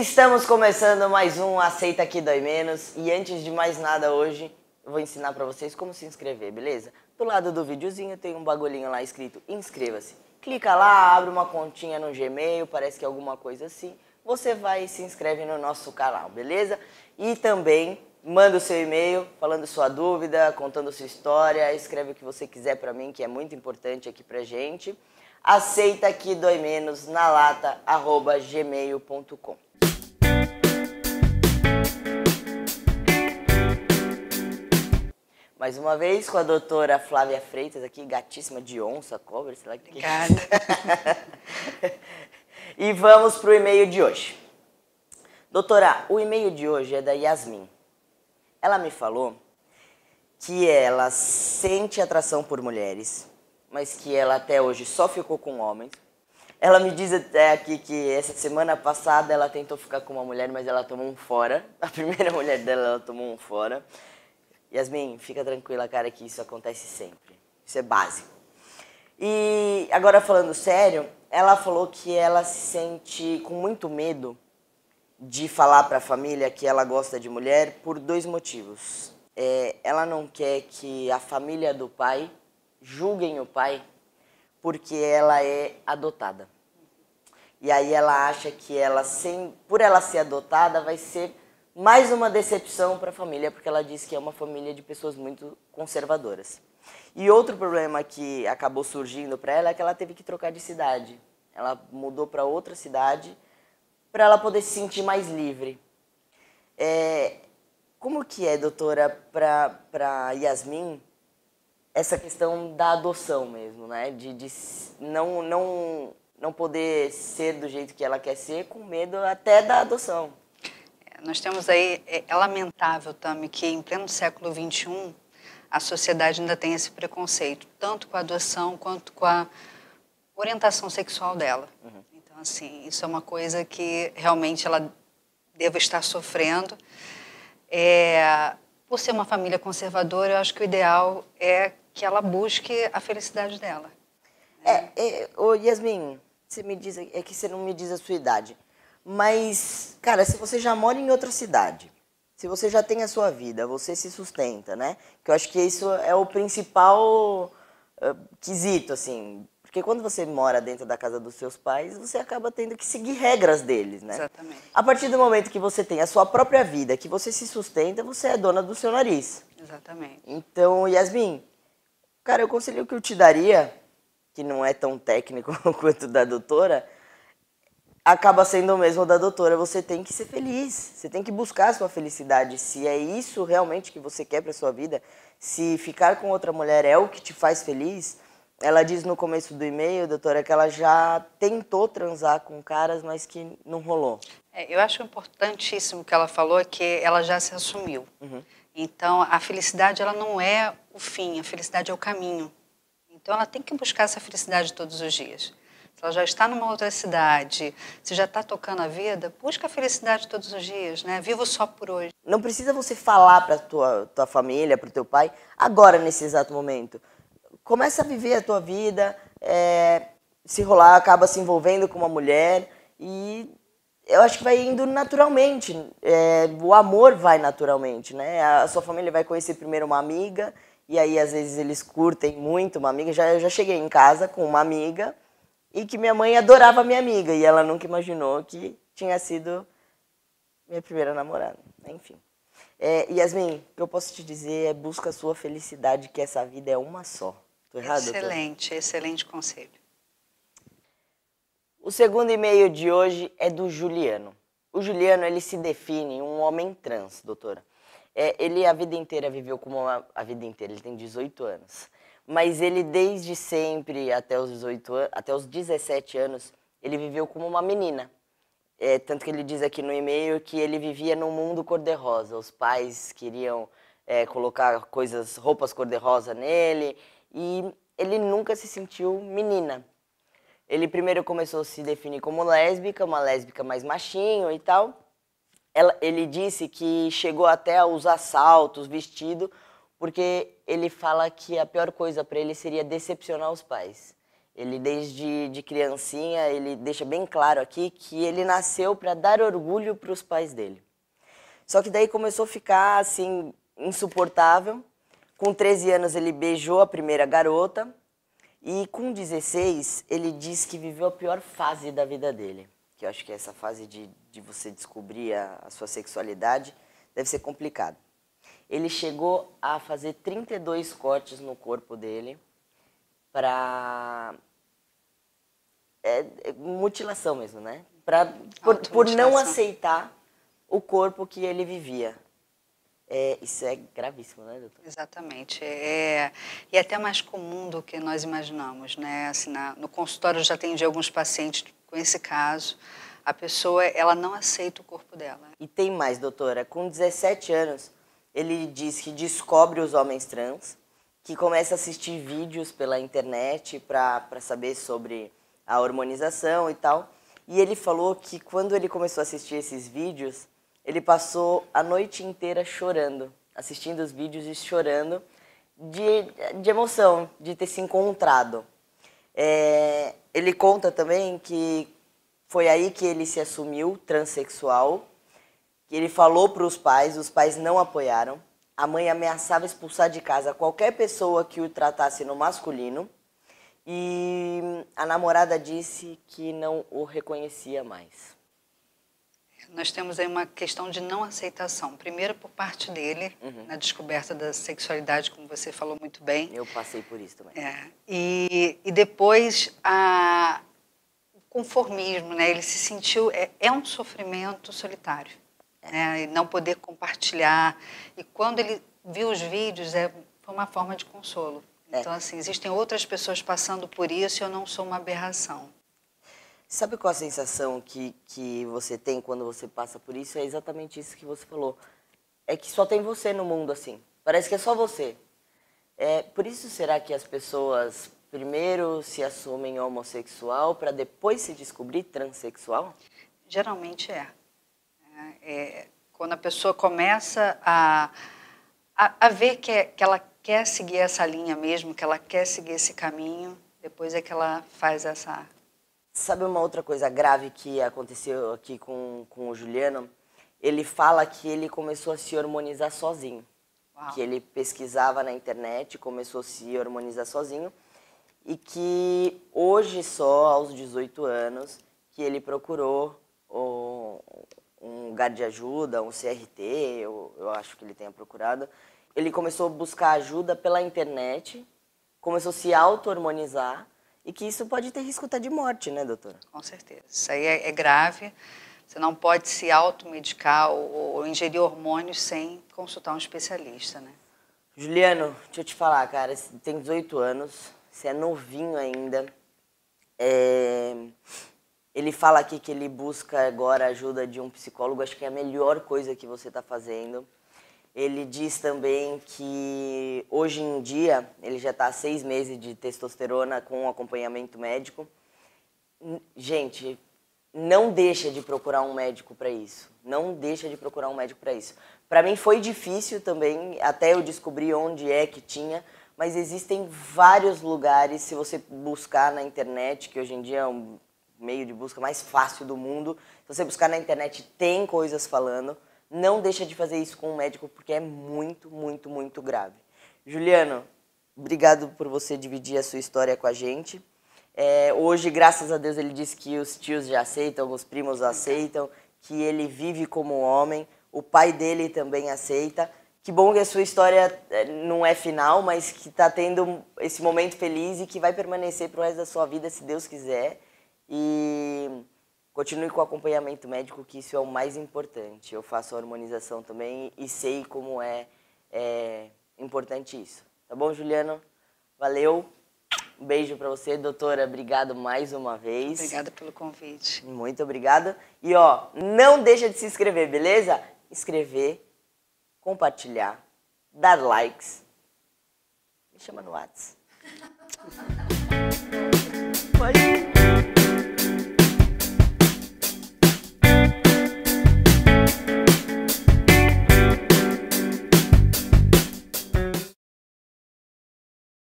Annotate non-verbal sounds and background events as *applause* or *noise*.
Estamos começando mais um Aceita Que Dói Menos e antes de mais nada hoje eu vou ensinar para vocês como se inscrever, beleza? Do lado do videozinho tem um bagulhinho lá escrito inscreva-se. Clica lá, abre uma continha no Gmail, parece que é alguma coisa assim. Você vai e se inscreve no nosso canal, beleza? E também manda o seu e-mail falando sua dúvida, contando sua história, escreve o que você quiser para mim, que é muito importante aqui pra gente. Aceita que dói menos na lata, arroba gmail.com. mais uma vez com a doutora Flávia Freitas aqui, gatíssima de onça, cobra, sei lá que é Obrigada. *laughs* e vamos para o e-mail de hoje. Doutora, o e-mail de hoje é da Yasmin. Ela me falou que ela sente atração por mulheres, mas que ela até hoje só ficou com homens. Ela me diz até aqui que essa semana passada ela tentou ficar com uma mulher, mas ela tomou um fora. *laughs* A primeira mulher dela, ela tomou um fora. Yasmin, fica tranquila, cara, que isso acontece sempre. Isso é básico. E agora falando sério, ela falou que ela se sente com muito medo de falar para a família que ela gosta de mulher por dois motivos. É, ela não quer que a família do pai julguem o pai porque ela é adotada. E aí ela acha que ela sem, por ela ser adotada vai ser mais uma decepção para a família, porque ela disse que é uma família de pessoas muito conservadoras. E outro problema que acabou surgindo para ela é que ela teve que trocar de cidade. Ela mudou para outra cidade para ela poder se sentir mais livre. É, como que é, doutora, para Yasmin, essa questão da adoção mesmo, né? De, de não, não, não poder ser do jeito que ela quer ser, com medo até da adoção. Nós temos aí, é, é, lamentável, Tami, que em pleno século XXI a sociedade ainda tem esse preconceito, tanto com a adoção quanto com a orientação sexual dela. Uhum. Então, assim, isso é uma coisa que realmente ela deva estar sofrendo. É, por ser uma família conservadora, eu acho que o ideal é que ela busque a felicidade dela. É, é, ô Yasmin, você me diz, é que você não me diz a sua idade. Mas, cara, se você já mora em outra cidade, se você já tem a sua vida, você se sustenta, né? Que eu acho que isso é o principal uh, quesito, assim. Porque quando você mora dentro da casa dos seus pais, você acaba tendo que seguir regras deles, né? Exatamente. A partir do momento que você tem a sua própria vida, que você se sustenta, você é dona do seu nariz. Exatamente. Então, Yasmin, cara, o conselho que eu te daria, que não é tão técnico *laughs* quanto da doutora, acaba sendo o mesmo da doutora. Você tem que ser feliz, você tem que buscar a sua felicidade. Se é isso realmente que você quer para sua vida, se ficar com outra mulher é o que te faz feliz, ela diz no começo do e-mail, doutora, que ela já tentou transar com caras, mas que não rolou. É, eu acho importantíssimo o que ela falou é que ela já se assumiu. Uhum. Então, a felicidade ela não é o fim, a felicidade é o caminho. Então, ela tem que buscar essa felicidade todos os dias ela já está numa outra cidade, se já está tocando a vida, busca a felicidade todos os dias, né? Vivo só por hoje. Não precisa você falar para tua tua família, para o teu pai, agora nesse exato momento. Começa a viver a tua vida, é, se rolar, acaba se envolvendo com uma mulher e eu acho que vai indo naturalmente. É, o amor vai naturalmente, né? A sua família vai conhecer primeiro uma amiga e aí às vezes eles curtem muito uma amiga. Já eu já cheguei em casa com uma amiga e que minha mãe adorava minha amiga e ela nunca imaginou que tinha sido minha primeira namorada. Enfim. É, Yasmin, o que eu posso te dizer é busca a sua felicidade, que essa vida é uma só. Tô errado? Excelente, excelente conselho. O segundo e-mail de hoje é do Juliano. O Juliano, ele se define um homem trans, doutora. É, ele a vida inteira viveu como uma, a vida inteira, ele tem 18 anos. Mas ele, desde sempre, até os 18 anos, até os 17 anos, ele viveu como uma menina. É, tanto que ele diz aqui no e-mail que ele vivia num mundo cor-de-rosa. Os pais queriam é, colocar coisas, roupas cor-de-rosa nele, e ele nunca se sentiu menina. Ele primeiro começou a se definir como lésbica, uma lésbica mais machinho e tal. Ela, ele disse que chegou até a usar saltos, vestido, porque ele fala que a pior coisa para ele seria decepcionar os pais. Ele desde de criancinha, ele deixa bem claro aqui que ele nasceu para dar orgulho para os pais dele. Só que daí começou a ficar assim insuportável. Com 13 anos ele beijou a primeira garota e com 16 ele diz que viveu a pior fase da vida dele. Que eu acho que é essa fase de, de você descobrir a, a sua sexualidade deve ser complicada. Ele chegou a fazer 32 cortes no corpo dele para é, é, mutilação mesmo, né? Pra, por, por não aceitar o corpo que ele vivia. É, isso é gravíssimo, né, doutor? Exatamente. É, e é até mais comum do que nós imaginamos, né? Assim, na, no consultório eu já atendi alguns pacientes com esse caso. A pessoa, ela não aceita o corpo dela. E tem mais, doutora. Com 17 anos, ele diz que descobre os homens trans, que começa a assistir vídeos pela internet para saber sobre a hormonização e tal. E ele falou que quando ele começou a assistir esses vídeos, ele passou a noite inteira chorando, assistindo os vídeos e chorando de, de emoção, de ter se encontrado. É, ele conta também que foi aí que ele se assumiu transexual ele falou para os pais, os pais não apoiaram. A mãe ameaçava expulsar de casa qualquer pessoa que o tratasse no masculino. E a namorada disse que não o reconhecia mais. Nós temos aí uma questão de não aceitação. Primeiro, por parte dele, uhum. na descoberta da sexualidade, como você falou muito bem. Eu passei por isso também. É. E, e depois, a, o conformismo, né? Ele se sentiu. É, é um sofrimento solitário né? e não poder compartilhar. E quando ele viu os vídeos, é, foi uma forma de consolo. É. Então, assim, existem outras pessoas passando por isso e eu não sou uma aberração. Sabe qual a sensação que, que você tem quando você passa por isso? É exatamente isso que você falou. É que só tem você no mundo assim. Parece que é só você. É, por isso será que as pessoas primeiro se assumem homossexual para depois se descobrir transexual? Geralmente é. É, quando a pessoa começa a, a, a ver que, é, que ela quer seguir essa linha mesmo, que ela quer seguir esse caminho, depois é que ela faz essa. Sabe uma outra coisa grave que aconteceu aqui com, com o Juliano? Ele fala que ele começou a se harmonizar sozinho. Uau. Que ele pesquisava na internet, começou a se harmonizar sozinho. E que hoje só, aos 18 anos, que ele procurou o, um lugar de ajuda, um CRT, eu, eu acho que ele tenha procurado. Ele começou a buscar ajuda pela internet, começou a se auto-hormonizar e que isso pode ter risco até de morte, né, doutora? Com certeza. Isso aí é, é grave. Você não pode se automedicar ou, ou ingerir hormônios sem consultar um especialista, né? Juliano, deixa eu te falar, cara, você tem 18 anos, você é novinho ainda. É... Ele fala aqui que ele busca agora a ajuda de um psicólogo, acho que é a melhor coisa que você está fazendo. Ele diz também que hoje em dia ele já está seis meses de testosterona com acompanhamento médico. Gente, não deixa de procurar um médico para isso. Não deixa de procurar um médico para isso. Para mim foi difícil também, até eu descobrir onde é que tinha, mas existem vários lugares, se você buscar na internet, que hoje em dia é meio de busca mais fácil do mundo. Se você buscar na internet, tem coisas falando. Não deixa de fazer isso com um médico, porque é muito, muito, muito grave. Juliano, obrigado por você dividir a sua história com a gente. É, hoje, graças a Deus, ele disse que os tios já aceitam, os primos aceitam, que ele vive como homem, o pai dele também aceita. Que bom que a sua história é, não é final, mas que está tendo esse momento feliz e que vai permanecer o resto da sua vida, se Deus quiser. E continue com o acompanhamento médico, que isso é o mais importante. Eu faço a harmonização também e sei como é, é importante isso. Tá bom, Juliano? Valeu. Um beijo para você, doutora. Obrigado mais uma vez. Obrigada pelo convite. Muito obrigada. E ó, não deixa de se inscrever, beleza? Inscrever, compartilhar, dar likes. Me chama no WhatsApp. *laughs* Pode.